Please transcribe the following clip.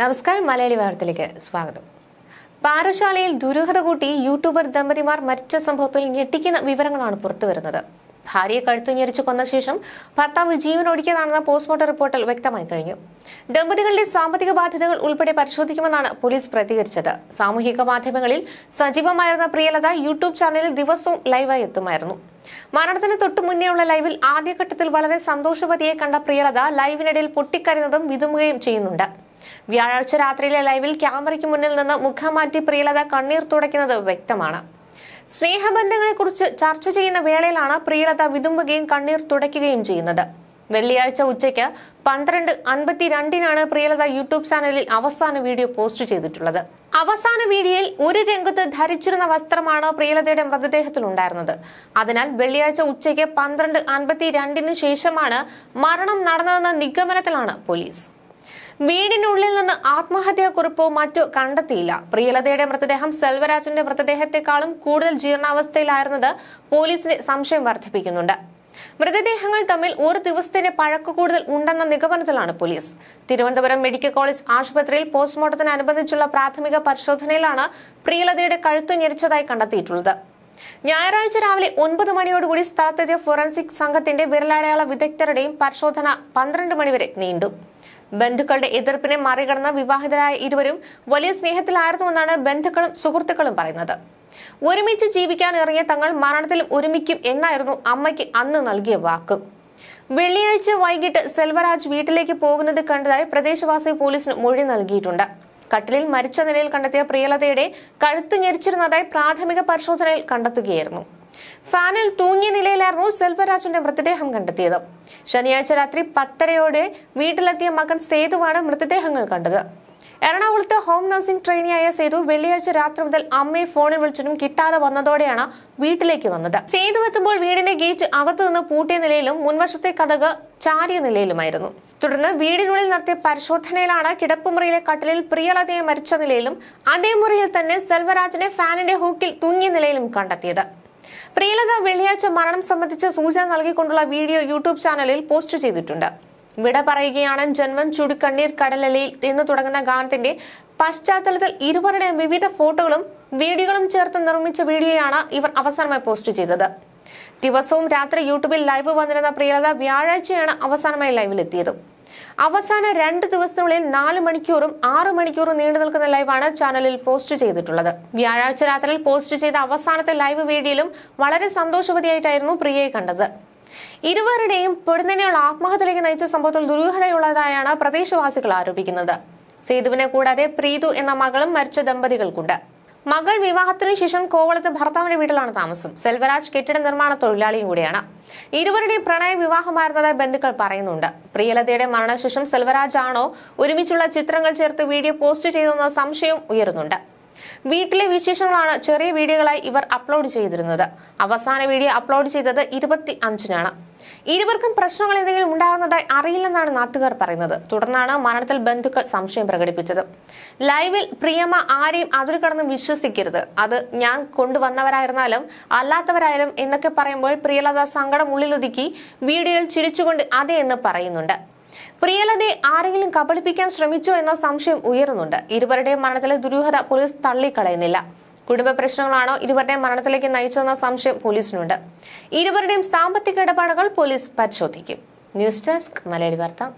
നമസ്കാരം മലയാളി വാർത്തയിലേക്ക് സ്വാഗതം പാറശാലയിൽ ദുരൂഹത കൂട്ടി യൂട്യൂബർ ദമ്പതിമാർ മരിച്ച സംഭവത്തിൽ ഞെട്ടിക്കുന്ന വിവരങ്ങളാണ് പുറത്തുവരുന്നത് ഭാര്യയെ കഴുത്തു ഞെരിച്ചു കൊന്ന ശേഷം ഭർത്താവ് ജീവനൊടുക്കിയതാണെന്ന പോസ്റ്റ്മോർട്ടം റിപ്പോർട്ടിൽ വ്യക്തമായി കഴിഞ്ഞു ദമ്പതികളുടെ സാമ്പത്തിക ബാധ്യതകൾ ഉൾപ്പെടെ പരിശോധിക്കുമെന്നാണ് പോലീസ് പ്രതികരിച്ചത് സാമൂഹിക മാധ്യമങ്ങളിൽ സജീവമായിരുന്ന പ്രിയലത യൂട്യൂബ് ചാനലിൽ ദിവസവും ലൈവായി എത്തുമായിരുന്നു മരണത്തിന് തൊട്ടു മുന്നേയുള്ള ലൈവിൽ ആദ്യഘട്ടത്തിൽ വളരെ സന്തോഷവതിയെ കണ്ട പ്രിയലത ലൈവിനിടയിൽ പൊട്ടിക്കരുന്നതും വിതുമുകയും ചെയ്യുന്നുണ്ട് വ്യാഴാഴ്ച രാത്രിയിലെ ലൈവിൽ ക്യാമറയ്ക്ക് മുന്നിൽ നിന്ന് മുഖം മാറ്റി പ്രിയലത കണ്ണീർ തുടയ്ക്കുന്നത് വ്യക്തമാണ് സ്നേഹബന്ധങ്ങളെ കുറിച്ച് ചർച്ച ചെയ്യുന്ന വേളയിലാണ് പ്രിയലത വിതുമ്പുകയും കണ്ണീർ തുടയ്ക്കുകയും ചെയ്യുന്നത് വെള്ളിയാഴ്ച ഉച്ചയ്ക്ക് പന്ത്രണ്ട് രണ്ടിനാണ് പ്രിയലത യൂട്യൂബ് ചാനലിൽ അവസാന വീഡിയോ പോസ്റ്റ് ചെയ്തിട്ടുള്ളത് അവസാന വീഡിയോയിൽ ഒരു രംഗത്ത് ധരിച്ചിരുന്ന വസ്ത്രമാണ് പ്രിയലതയുടെ മൃതദേഹത്തിൽ ഉണ്ടായിരുന്നത് അതിനാൽ വെള്ളിയാഴ്ച ഉച്ചയ്ക്ക് പന്ത്രണ്ട് രണ്ടിനു ശേഷമാണ് മരണം നടന്നതെന്ന നിഗമനത്തിലാണ് പോലീസ് വീടിനുള്ളിൽ നിന്ന് ആത്മഹത്യാക്കുറിപ്പോ മറ്റോ കണ്ടെത്തിയില്ല പ്രിയലതയുടെ മൃതദേഹം സെൽവരാജന്റെ മൃതദേഹത്തെക്കാളും കൂടുതൽ ജീർണാവസ്ഥയിലായിരുന്നത് പോലീസിനെ സംശയം വർദ്ധിപ്പിക്കുന്നുണ്ട് മൃതദേഹങ്ങൾ തമ്മിൽ ഒരു ദിവസത്തിന് പഴക്കു കൂടുതൽ ഉണ്ടെന്ന നിഗമനത്തിലാണ് പോലീസ് തിരുവനന്തപുരം മെഡിക്കൽ കോളേജ് ആശുപത്രിയിൽ പോസ്റ്റ്മോർട്ടത്തിനനുബന്ധിച്ചുള്ള പ്രാഥമിക പരിശോധനയിലാണ് പ്രിയലതയുടെ കഴുത്തു ഞെരിച്ചതായി കണ്ടെത്തിയിട്ടുള്ളത് ഞായറാഴ്ച രാവിലെ ഒൻപത് മണിയോടുകൂടി സ്ഥലത്തെത്തിയ ഫോറൻസിക് സംഘത്തിന്റെ വിരലടയാള വിദഗ്ധരുടെയും പരിശോധന പന്ത്രണ്ട് മണിവരെ നീണ്ടു ബന്ധുക്കളുടെ എതിർപ്പിനെ മറികടന്ന് വിവാഹിതരായ ഇരുവരും വലിയ സ്നേഹത്തിലായിരുന്നുവെന്നാണ് ബന്ധുക്കളും സുഹൃത്തുക്കളും പറയുന്നത് ഒരുമിച്ച് ജീവിക്കാൻ ഇറങ്ങിയ തങ്ങൾ മരണത്തിലും ഒരുമിക്കും എന്നായിരുന്നു അമ്മയ്ക്ക് അന്ന് നൽകിയ വാക്ക് വെള്ളിയാഴ്ച വൈകിട്ട് സെൽവരാജ് വീട്ടിലേക്ക് പോകുന്നത് കണ്ടതായി പ്രദേശവാസി പോലീസിന് മൊഴി നൽകിയിട്ടുണ്ട് കട്ടിലിൽ മരിച്ച നിലയിൽ കണ്ടെത്തിയ പ്രിയലതയുടെ കഴുത്തു ഞെരിച്ചിരുന്നതായി പ്രാഥമിക പരിശോധനയിൽ കണ്ടെത്തുകയായിരുന്നു ഫാനിൽ തൂങ്ങിയ നിലയിലായിരുന്നു സെൽവരാജിന്റെ മൃതദേഹം കണ്ടെത്തിയത് ശനിയാഴ്ച രാത്രി പത്തരയോടെ വീട്ടിലെത്തിയ മകൻ സേതുവാണ് മൃതദേഹങ്ങൾ കണ്ടത് എറണാകുളത്ത് ഹോം നഴ്സിംഗ് ട്രെയിനിയായ സേതു വെള്ളിയാഴ്ച രാത്രി മുതൽ അമ്മയെ ഫോണിൽ വിളിച്ചിട്ടും കിട്ടാതെ വന്നതോടെയാണ് വീട്ടിലേക്ക് വന്നത് സേതു എത്തുമ്പോൾ വീടിന്റെ ഗേറ്റ് അകത്തു നിന്ന് പൂട്ടിയ നിലയിലും മുൻവശത്തെ കഥക് ചാരിയ നിലയിലുമായിരുന്നു തുടർന്ന് വീടിനുള്ളിൽ നടത്തിയ പരിശോധനയിലാണ് കിടപ്പുമുറിയിലെ കട്ടിലിൽ പ്രിയലതയെ മരിച്ച നിലയിലും അതേ മുറിയിൽ തന്നെ സെൽവരാജിനെ ഫാനിന്റെ ഹൂക്കിൽ തൂങ്ങിയ നിലയിലും കണ്ടെത്തിയത് പ്രിയലത വെള്ളിയാഴ്ച മരണം സംബന്ധിച്ച സൂചന നൽകിക്കൊണ്ടുള്ള വീഡിയോ യൂട്യൂബ് ചാനലിൽ പോസ്റ്റ് ചെയ്തിട്ടുണ്ട് വിട പറയുകയാണ് ജന്മം ചുടുകണ്ണീർ കടലലയിൽ എന്ന് തുടങ്ങുന്ന ഗാനത്തിന്റെ പശ്ചാത്തലത്തിൽ ഇരുവരുടെയും വിവിധ ഫോട്ടോകളും വീഡിയോകളും ചേർത്ത് നിർമ്മിച്ച വീഡിയോയാണ് ഇവർ അവസാനമായി പോസ്റ്റ് ചെയ്തത് ദിവസവും രാത്രി യൂട്യൂബിൽ ലൈവ് വന്നിരുന്ന പ്രിയലത വ്യാഴാഴ്ചയാണ് അവസാനമായി ലൈവിലെത്തിയത് അവസാന രണ്ട് ദിവസത്തിനുള്ളിൽ നാല് മണിക്കൂറും ആറ് മണിക്കൂറും നീണ്ടു നിൽക്കുന്ന ലൈവാണ് ചാനലിൽ പോസ്റ്റ് ചെയ്തിട്ടുള്ളത് വ്യാഴാഴ്ച രാത്രിയിൽ പോസ്റ്റ് ചെയ്ത അവസാനത്തെ ലൈവ് വീഡിയോയിലും വളരെ സന്തോഷവതിയായിട്ടായിരുന്നു പ്രിയയെ കണ്ടത് ഇരുവരുടെയും പെടുന്നതിനെയുള്ള ആത്മഹത്യയിലേക്ക് നയിച്ച സംഭവത്തിൽ ദുരൂഹതയുള്ളതായാണ് പ്രദേശവാസികൾ ആരോപിക്കുന്നത് സേതുവിനെ കൂടാതെ പ്രീതു എന്ന മകളും മരിച്ച ദമ്പതികൾക്കുണ്ട് മകൾ വിവാഹത്തിനു ശേഷം കോവളത്ത് ഭർത്താവിന്റെ വീട്ടിലാണ് താമസം സെൽവരാജ് കെട്ടിട നിർമ്മാണ തൊഴിലാളിയും കൂടിയാണ് ഇരുവരുടെയും പ്രണയ വിവാഹമായിരുന്നതായി ബന്ധുക്കൾ പറയുന്നുണ്ട് പ്രിയലതയുടെ മരണശേഷം സെൽവരാജ് ആണോ ഒരുമിച്ചുള്ള ചിത്രങ്ങൾ ചേർത്ത് വീഡിയോ പോസ്റ്റ് ചെയ്തെന്ന സംശയം ഉയരുന്നുണ്ട് വീട്ടിലെ വിശേഷങ്ങളാണ് ചെറിയ വീഡിയോകളായി ഇവർ അപ്ലോഡ് ചെയ്തിരുന്നത് അവസാന വീഡിയോ അപ്ലോഡ് ചെയ്തത് ഇരുപത്തി അഞ്ചിനാണ് ഇരുവർക്കും പ്രശ്നങ്ങൾ എന്തെങ്കിലും ഉണ്ടാകുന്നതായി അറിയില്ലെന്നാണ് നാട്ടുകാർ പറയുന്നത് തുടർന്നാണ് മരണത്തിൽ ബന്ധുക്കൾ സംശയം പ്രകടിപ്പിച്ചത് ലൈവിൽ പ്രിയമ ആരെയും അതിൽ കടന്ന് വിശ്വസിക്കരുത് അത് ഞാൻ കൊണ്ടുവന്നവരായിരുന്നാലും അല്ലാത്തവരായാലും എന്നൊക്കെ പറയുമ്പോൾ പ്രിയലത സങ്കടം ഉള്ളിലൊതുക്കി വീഡിയോയിൽ ചിരിച്ചുകൊണ്ട് അതെ എന്ന് പറയുന്നുണ്ട് പ്രിയലതയെ ആരെങ്കിലും കബളിപ്പിക്കാൻ ശ്രമിച്ചോ എന്ന സംശയം ഉയരുന്നുണ്ട് ഇരുവരുടെയും മരണത്തിലെ ദുരൂഹത പോലീസ് തള്ളിക്കളയുന്നില്ല കുടുംബ പ്രശ്നങ്ങളാണോ ഇരുവരുടെയും മരണത്തിലേക്ക് നയിച്ചതെന്ന സംശയം പോലീസിനുണ്ട് ഇരുവരുടെയും സാമ്പത്തിക ഇടപാടുകൾ പോലീസ് പരിശോധിക്കും ന്യൂസ് ഡെസ്ക് മലയാളി വാർത്ത